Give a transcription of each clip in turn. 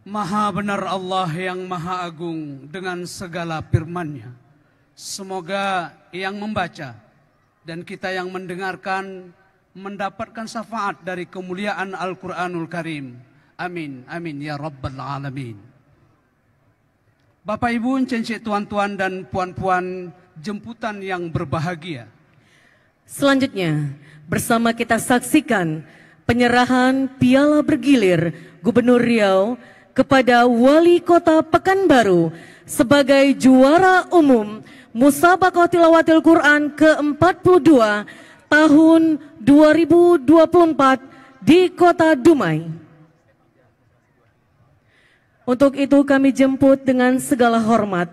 Maha benar Allah yang maha agung dengan segala firman-Nya. Semoga yang membaca dan kita yang mendengarkan mendapatkan syafaat dari kemuliaan Al-Quranul Karim. Amin, amin ya Rabbal Alamin. Bapak Ibu, cincin tuan-tuan dan puan-puan jemputan yang berbahagia. Selanjutnya, bersama kita saksikan penyerahan piala bergilir Gubernur Riau kepada Wali Kota Pekanbaru sebagai juara umum Musabaqah Tilawatil Quran ke-42 tahun 2024 di Kota Dumai. Untuk itu kami jemput dengan segala hormat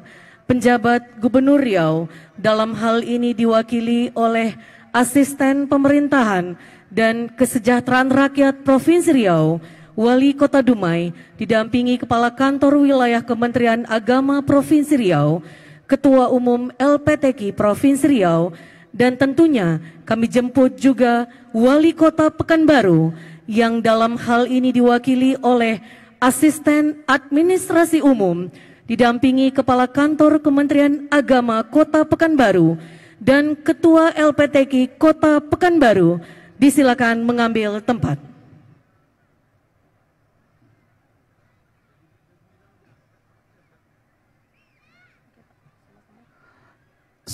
penjabat Gubernur Riau dalam hal ini diwakili oleh asisten pemerintahan dan kesejahteraan rakyat Provinsi Riau, Wali Kota Dumai, didampingi Kepala Kantor Wilayah Kementerian Agama Provinsi Riau, Ketua Umum LPTK Provinsi Riau, dan tentunya kami jemput juga Wali Kota Pekanbaru yang dalam hal ini diwakili oleh Asisten Administrasi Umum, didampingi Kepala Kantor Kementerian Agama Kota Pekanbaru, dan Ketua LPTK Kota Pekanbaru, disilakan mengambil tempat.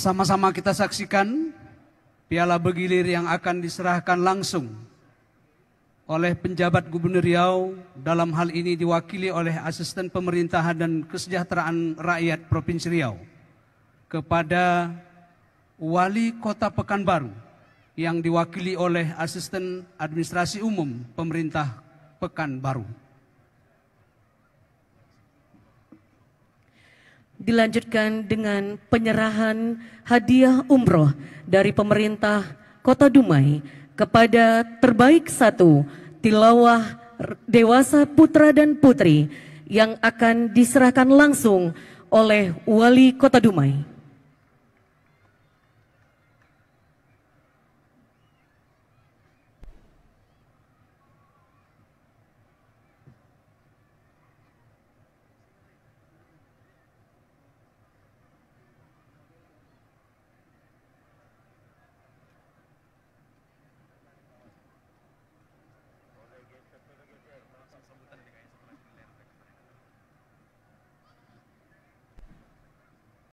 Sama-sama kita saksikan piala bergilir yang akan diserahkan langsung oleh penjabat Gubernur Riau dalam hal ini diwakili oleh asisten pemerintahan dan kesejahteraan rakyat Provinsi Riau kepada wali kota Pekanbaru yang diwakili oleh asisten administrasi umum pemerintah Pekanbaru. dilanjutkan dengan penyerahan hadiah umroh dari pemerintah Kota Dumai kepada terbaik satu tilawah dewasa putra dan putri yang akan diserahkan langsung oleh wali Kota Dumai.